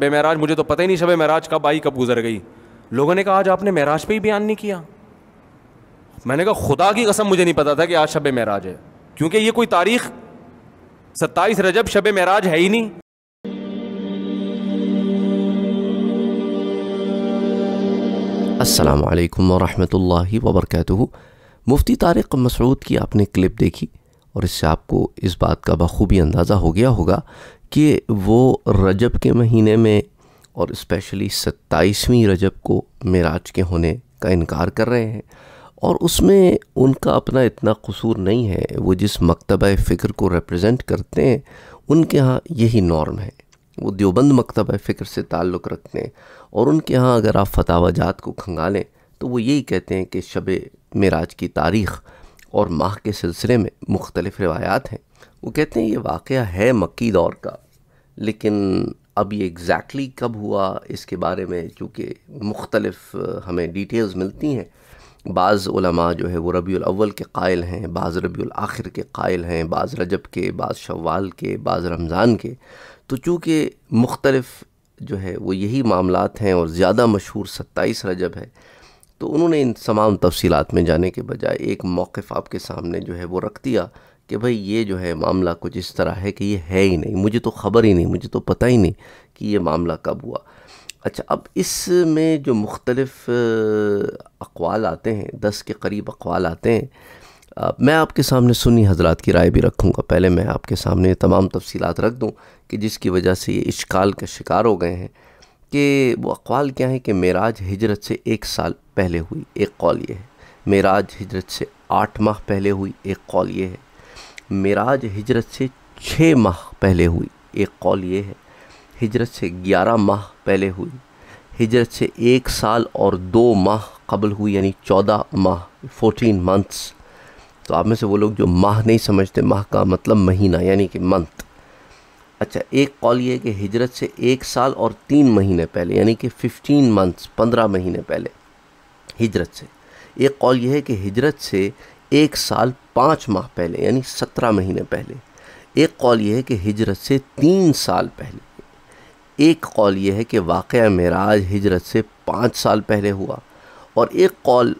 शब महराज मुझे तो पता ही नहीं शब महराज कब आई कब गुजर गई लोगों ने कहा आज आपने महराज पे ही बयान नहीं किया मैंने कहा खुदा की कसम मुझे नहीं पता था कि आज शब महराज है क्योंकि ये कोई तारीख सत्ताईस रजब शब महराज है ही नहीं अस्सलाम वालेकुम वरहमतुल्लाहि वबरकatuh मुफ्ती तारिक मसरूद की आपने क्लिप देखी और इससे आपको इस बात का बखूबी अंदाज़ा हो गया होगा कि वो रजब के महीने में और स्पेशली सत्ताईसवीं रजब को मेराज के होने का इनकार कर रहे हैं और उसमें उनका अपना इतना कसूर नहीं है वो जिस मकतब फ़िक्र को रिप्रेजेंट करते हैं उनके यहाँ यही नॉर्म है वो देवबंद मकतब फ़िक्र से ताल्लुक़ रखते हैं और उनके यहाँ अगर आप फतावाजात को खंगालें तो वो यही कहते हैं कि शब मराज की तारीख़ और माह के सिलसिले में मुख्तलिफ़ रवायात हैं वो कहते हैं ये वाक़ है मक्की दौर का लेकिन अब ये एग्ज़ैक्टली exactly कब हुआ इसके बारे में चूँकि मुख्तलफ़ हमें डिटेल्स मिलती हैं बाज़ जो है वो रबी अव्वल के कायल हैं बाज़ रबी आखिर के कायल हैं बाज़ रजब के बाज़ शवाल के बाज़ रमज़ान के तो चूँकि मुख्तलफ़ जो है वो यही मामला हैं और ज़्यादा मशहूर सत्ताईस रजब है तो उन्होंने इन तमाम तफसीत में जाने के बजाय एक मौक़ आपके सामने जो है वो रख दिया कि भाई ये जो है मामला कुछ इस तरह है कि ये है ही नहीं मुझे तो ख़बर ही नहीं मुझे तो पता ही नहीं कि ये मामला कब हुआ अच्छा अब इसमें जो मुख्तलफ़ अकवाल आते हैं दस के करीब अकवाल आते हैं आ, मैं आपके सामने सुनी हजरात की राय भी रखूँगा पहले मैं आपके सामने तमाम तफसीत रख दूँ कि जिसकी वजह से ये इश्काल का शिकार हो गए हैं कि वो अकवाल क्या है कि मेराज हजरत से एक साल पहले हुई एक कौल ये है मेराज हजरत से आठ माह पहले हुई एक कौल ये है मिराज हिजरत से छः माह पहले हुई एक कॉल ये है हिजरत से ग्यारह माह पहले हुई हिजरत से एक साल और दो माह कबल हुई यानी चौदह माह फोर्टीन मंथ्स तो आप में से वो लोग जो माह नहीं समझते माह का मतलब महीना यानी कि मंथ अच्छा एक कॉल ये कि हिजरत से एक साल और तीन महीने पहले यानी कि फिफ्टीन मंथ्स पंद्रह महीने पहले हिजरत से एक कॉल यह है कि हिजरत से एक साल पाँच माह पहले यानी सत्रह महीने पहले एक कौल यह है कि हिजरत से तीन साल पहले एक कौल यह है कि वाक़ मराज हिजरत से पाँच साल पहले हुआ और एक कौल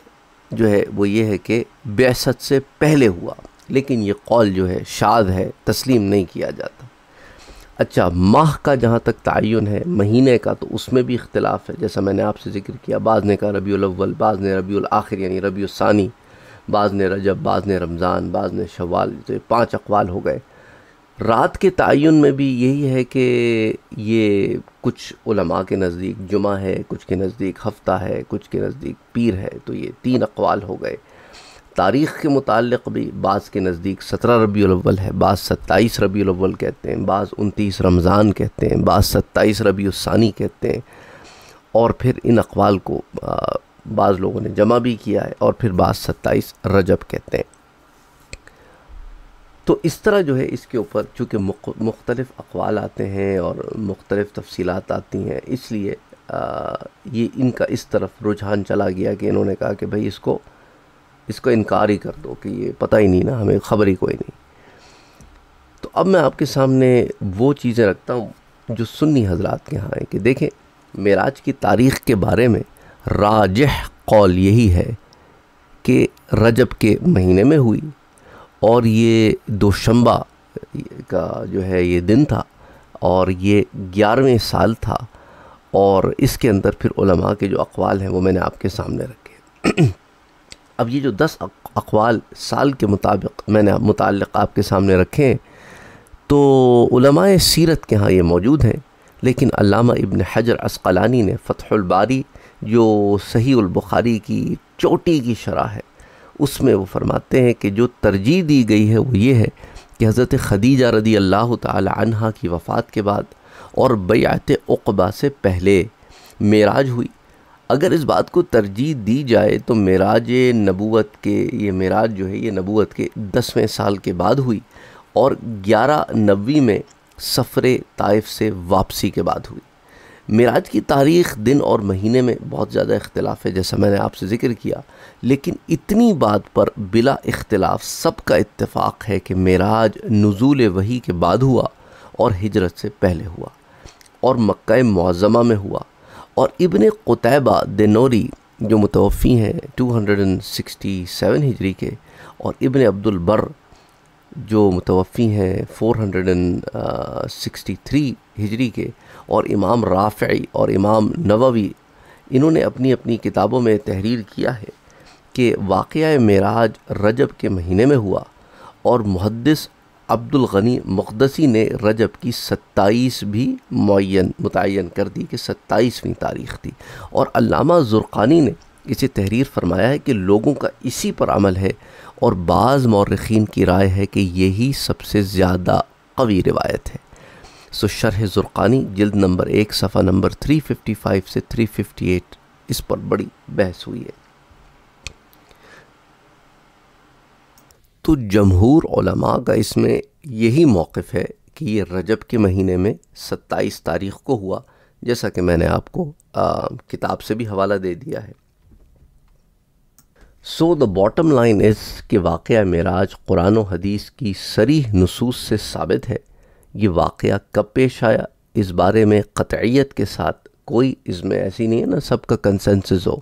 जो है वो ये है कि बेसत से पहले हुआ लेकिन ये कॉल जो है शाद है तस्लीम नहीं किया जाता अच्छा माह का जहाँ तक तयन है महीने का तो उसमें भी इख्तलाफ है जैसा मैंने आपसे जिक्र किया बाज़ ने कहा रबी अव्वल बाज़ ने रबी आखिर यानी रबी सानी बाद ने रजब बाज़ ने रमज़ान बाद ने शवाल तो ये पाँच अकवाल हो गए रात के तयन में भी यही है कि ये कुछ उलमा के नज़दीक जुमा है कुछ के नज़दीक हफ्ता है कुछ के नज़दीक पीर है तो ये तीन अकवाल हो गए तारीख़ के मुतक़ भी बाज़ के नज़दीक सत्रह रबी अव्वल है बाद सत्ताईस रबी अव्वल कहते हैं बाज़ उनतीस रमज़ान कहते हैं बास सत्ताईस रबी उसानी कहते हैं और फिर इन अकवाल को बाज़ लोगों ने जमा भी किया है और फिर बाज़ सत्ताईस रजब कहते हैं तो इस तरह जो है इसके ऊपर चूँकि मुख्तलिफ़ अकवाल आते हैं और मुख्तलिफ़ तफसीलात आती हैं इसलिए ये इनका इस तरफ रुझान चला गया कि इन्होंने कहा कि भाई इसको इसको इनकार ही कर दो कि ये पता ही नहीं ना हमें खबर ही कोई नहीं तो अब मैं आपके सामने वो चीज़ें रखता हूँ जो सुन्नी हजरात के यहाँ हैं कि देखें मेराज की तारीख़ के बारे में राजह कौल यही है कि रजब के महीने में हुई और ये दोशंबा का जो है ये दिन था और ये ग्यारहवें साल था और इसके अंदर फिर उलमा के जो अकवाल हैं वो मैंने आपके सामने रखे अब ये जो दस अकवाल साल के मुताबिक मैंने मुतल आपके सामने रखे हैं तो सीरत के यहाँ ये मौजूद हैं लेकिन अलामा इबन हजर असकलानी ने फ़तहुल बारी जो सही बुखारी की चोटी की शरह है उसमें वो फरमाते हैं कि जो तरजीह दी गई है वो ये है कि हज़रत खदीजा रदी अल्लाह तहा की वफ़ात के बाद और बयात उकबा से पहले मेराज हुई अगर इस बात को तरजीह दी जाए तो मेराज नबूत के ये मेराज जो है ये नबूत के दसवें साल के बाद हुई और ग्यारह नबी में सफ़र तइफ से वापसी के बाद हुई मिराज की तारीख दिन और महीने में बहुत ज़्यादा इख्तलाफ है जैसा मैंने आपसे ज़िक्र किया लेकिन इतनी बात पर बिला इख्तलाफ सब का इतफाक़ है कि मराज नज़ूल वही के बाद हुआ और हिजरत से पहले हुआ और मक्का मुआज़मा में हुआ और इबन कुतैबा दिनोरी जो मुतवफ़ी हैं 267 हिजरी के और इबन अब्दुल जो मुतवफ़ी हैं 463 हिजरी के और इमाम राफ़ी और इमाम नववी इन्होंने अपनी अपनी किताबों में तहरीर किया है कि वाक़ मराज रजब के महीने में हुआ और मुहदस अब्दुल ग़नी मुकदसी ने रजब की सत्ताईस भी मुन मुतन कर दी कि सत्ताईसवीं तारीख़ थी और अल्लामा ज़ुर्क़ानी ने इसे तहरीर फरमाया है कि लोगों का इसी पर अमल है और बाज़ मौरखीन की राय है कि यही सबसे ज़्यादा कवी रिवायत है सो शरह ज़ुर्क़ानी जल्द नंबर एक सफ़ा नंबर 355 से 358 इस पर बड़ी बहस हुई है तो जमहूर ओलमा का इसमें यही मौक़ है कि ये रजब के महीने में 27 तारीख़ को हुआ जैसा कि मैंने आपको किताब से भी हवाला दे दिया है so the bottom line is कि वाक़ मराज कुरान हदीस की सरीह नसूस से साबित है ये वाक़ कब पेश आया इस बारे में कतियत के साथ कोई इसमें ऐसी नहीं है ना सबका कंसेंसस हो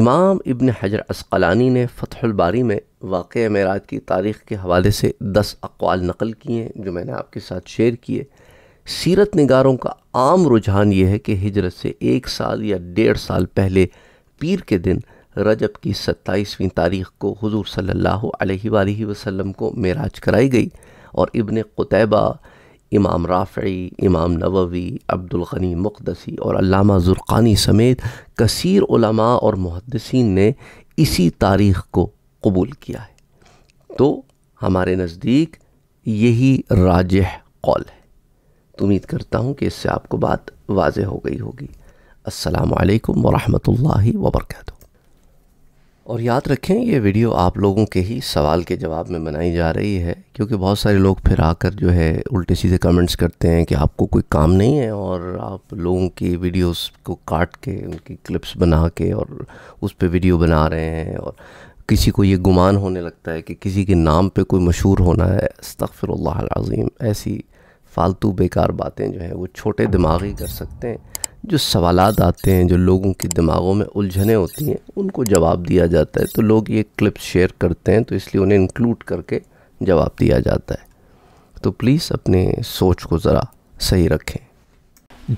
इमाम इब्न हजर असकलानी ने फ़तहबारी में वाक़ मराज की तारीख़ के हवाले से दस अकवाल नकल किए हैं जो मैंने आपके साथ शेयर किए सीरत नगारों का आम रुझान ये है कि हजरत से एक साल या डेढ़ साल पहले पीर के दिन रजब की सत्ताईसवीं तारीख को हुजूर सल्लल्लाहु अलैहि वसल्लम को मेराज कराई गई और इबन कुतैबा इमाम राफ़ी इमाम नववी अब्दुलगनी मुकदसी और अल्लामा ज़ुर्क़ानी समेत कसीर उलमा और मुहदसिन ने इसी तारीख़ को कबूल किया है तो हमारे नज़दीक यही राज कौल है तो उम्मीद करता हूँ कि इससे आपको बात वाज हो गई होगी असलकम वरहमल वर्का और याद रखें ये वीडियो आप लोगों के ही सवाल के जवाब में बनाई जा रही है क्योंकि बहुत सारे लोग फिर आकर जो है उल्टे सीधे कमेंट्स करते हैं कि आपको कोई काम नहीं है और आप लोगों की वीडियोस को काट के उनकी क्लिप्स बना के और उस पर वीडियो बना रहे हैं और किसी को ये गुमान होने लगता है कि किसी के नाम पर कोई मशहूर होना है अस्तफ़िर ऐसी फ़ालतू बेकार बातें जो हैं वो छोटे दिमागी कर सकते हैं जो सवाल आते हैं जो लोगों के दिमागों में उलझने होती हैं उनको जवाब दिया जाता है तो लोग ये क्लिप्स शेयर करते हैं तो इसलिए उन्हें इंक्लूड करके जवाब दिया जाता है तो प्लीज़ अपने सोच को ज़रा सही रखें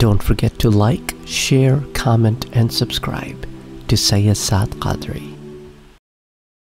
don't forget to like share comment and subscribe to Syed सात कादरी